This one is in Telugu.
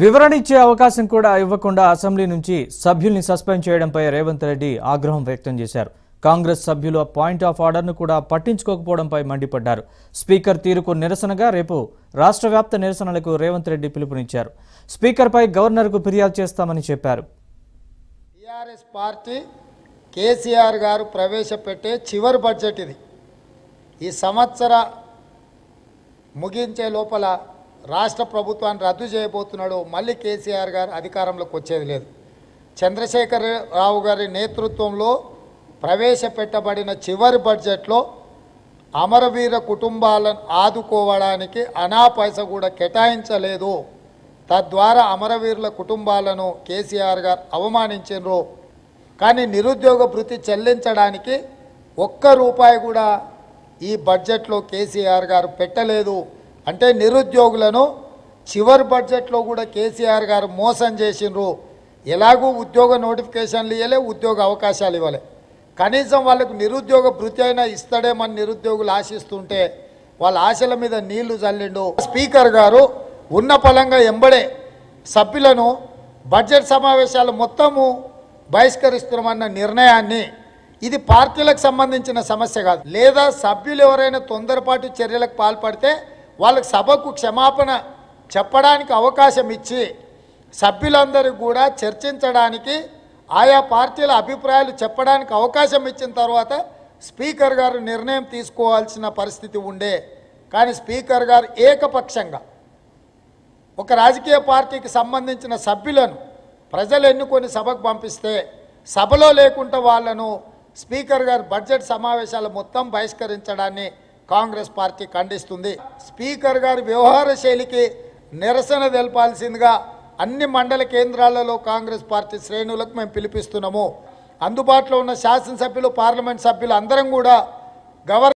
వివరణ ఇచ్చే అవకాశం కూడా ఇవ్వకుండా అసెంబ్లీ నుంచి సభ్యుల్ని సస్పెండ్ చేయడంపై రేవంత్ రెడ్డి ఆగ్రహం వ్యక్తం చేశారు కాంగ్రెస్ సభ్యుల పాయింట్ ఆఫ్ ఆర్డర్ను కూడా పట్టించుకోకపోవడంపై మండిపడ్డారు స్పీకర్ తీరుకు నిరసనగా రేపు రాష్ట్ర వ్యాప్త నిరసనలకు రేవంత్ రెడ్డి పిలుపునిచ్చారు స్పీకర్పై గవర్నర్కు ఫిర్యాదు చేస్తామని చెప్పారు టీఆర్ఎస్ పార్టీ కేసీఆర్ గారు ప్రవేశపెట్టే చివరి బడ్జెట్ ఇది ఈ సంవత్సర ముగించే లోపల రాష్ట్ర ప్రభుత్వాన్ని రద్దు చేయబోతున్నాడో మళ్ళీ కేసీఆర్ గారు అధికారంలోకి వచ్చేది లేదు చంద్రశేఖర్ రావు గారి నేతృత్వంలో ప్రవేశపెట్టబడిన చివరి బడ్జెట్లో అమరవీర కుటుంబాలను ఆదుకోవడానికి అనా పైస కూడా కేటాయించలేదు తద్వారా అమరవీరుల కుటుంబాలను కేసీఆర్ గారు అవమానించారు కానీ నిరుద్యోగ భృతి చెల్లించడానికి ఒక్క రూపాయి కూడా ఈ బడ్జెట్లో కేసీఆర్ గారు పెట్టలేదు అంటే నిరుద్యోగులను చివరి బడ్జెట్లో కూడా కేసీఆర్ గారు మోసం చేసినారు ఎలాగూ ఉద్యోగ నోటిఫికేషన్లు ఇవ్వలే ఉద్యోగ అవకాశాలు ఇవ్వలే కనీసం వాళ్ళకు నిరుద్యోగ భృతి అయినా ఇస్తాడేమని నిరుద్యోగులు ఆశిస్తుంటే వాళ్ళ ఆశల మీద నీళ్లు చల్లిండు స్పీకర్ గారు ఉన్న పలంగా ఎంబడే సభ్యులను బడ్జెట్ సమావేశాలు మొత్తము బహిష్కరిస్తున్నామన్న నిర్ణయాన్ని ఇది పార్టీలకు సంబంధించిన సమస్య కాదు లేదా సభ్యులు ఎవరైనా తొందరపాటు చర్యలకు పాల్పడితే వాళ్ళకి సభకు క్షమాపణ చెప్పడానికి అవకాశం ఇచ్చి సభ్యులందరూ కూడా చర్చించడానికి ఆయా పార్టీల అభిప్రాయాలు చెప్పడానికి అవకాశం ఇచ్చిన తర్వాత స్పీకర్ గారు నిర్ణయం తీసుకోవాల్సిన పరిస్థితి ఉండే కానీ స్పీకర్ గారు ఏకపక్షంగా ఒక రాజకీయ పార్టీకి సంబంధించిన సభ్యులను ప్రజలు ఎన్నుకొని సభకు పంపిస్తే సభలో లేకుండా వాళ్ళను స్పీకర్ గారు బడ్జెట్ సమావేశాలు మొత్తం బహిష్కరించడాన్ని కాంగ్రెస్ పార్టీ ఖండిస్తుంది స్పీకర్ గారి వ్యవహార శైలికి నిరసన తెలపాల్సిందిగా అన్ని మండల కేంద్రాలలో కాంగ్రెస్ పార్టీ శ్రేణులకు మేము పిలిపిస్తున్నాము అందుబాటులో ఉన్న శాసనసభ్యులు పార్లమెంట్ సభ్యులు అందరం కూడా గవర్నర్